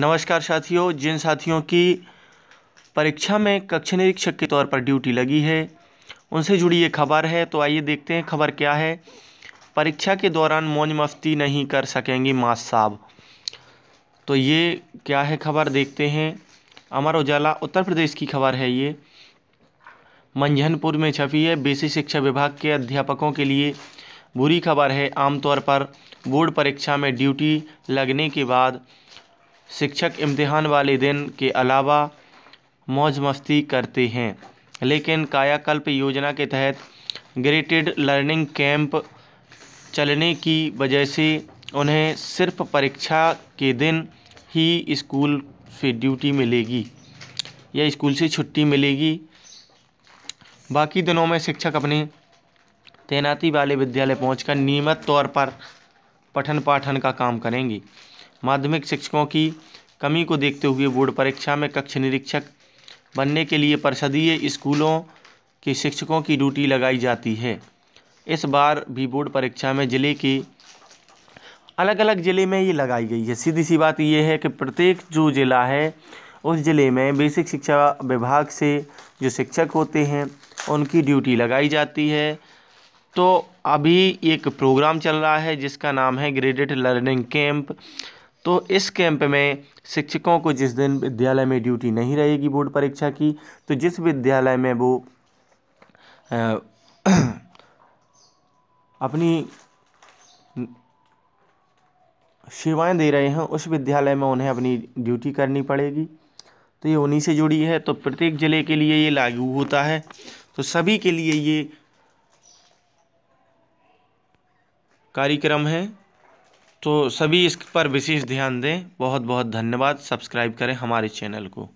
नमस्कार साथियों जिन साथियों की परीक्षा में कक्ष निरीक्षक के तौर पर ड्यूटी लगी है उनसे जुड़ी ये खबर है तो आइए देखते हैं खबर क्या है परीक्षा के दौरान मौज मस्ती नहीं कर सकेंगे मास साहब तो ये क्या है खबर देखते हैं अमर उजाला उत्तर प्रदेश की खबर है ये मंझनपुर में छपी है बेसिक शिक्षा विभाग के अध्यापकों के लिए बुरी खबर है आमतौर पर बोर्ड परीक्षा में ड्यूटी लगने के बाद शिक्षक इम्तिहान वाले दिन के अलावा मौज मस्ती करते हैं लेकिन कायाकल्प योजना के तहत ग्रेटेड लर्निंग कैंप चलने की वजह से उन्हें सिर्फ परीक्षा के दिन ही स्कूल से ड्यूटी मिलेगी या स्कूल से छुट्टी मिलेगी बाकी दिनों में शिक्षक अपने तैनाती वाले विद्यालय पहुंचकर नियमित तौर पर पठन पाठन का काम करेंगे माध्यमिक शिक्षकों की कमी को देखते हुए बोर्ड परीक्षा में कक्ष निरीक्षक बनने के लिए परिषदीय स्कूलों के शिक्षकों की ड्यूटी लगाई जाती है इस बार भी बोर्ड परीक्षा में ज़िले के अलग अलग ज़िले में ये लगाई गई है सीधी सी बात यह है कि प्रत्येक जो ज़िला है उस ज़िले में बेसिक शिक्षा विभाग से जो शिक्षक होते हैं उनकी ड्यूटी लगाई जाती है तो अभी एक प्रोग्राम चल रहा है जिसका नाम है ग्रेडेड लर्निंग कैंप तो इस कैंप में शिक्षकों को जिस दिन विद्यालय में ड्यूटी नहीं रहेगी बोर्ड परीक्षा की तो जिस विद्यालय में वो आ, अपनी सेवाएं दे रहे हैं उस विद्यालय में उन्हें अपनी ड्यूटी करनी पड़ेगी तो ये उन्हीं से जुड़ी है तो प्रत्येक ज़िले के लिए ये लागू होता है तो सभी के लिए ये कार्यक्रम है तो सभी इस पर विशेष ध्यान दें बहुत बहुत धन्यवाद सब्सक्राइब करें हमारे चैनल को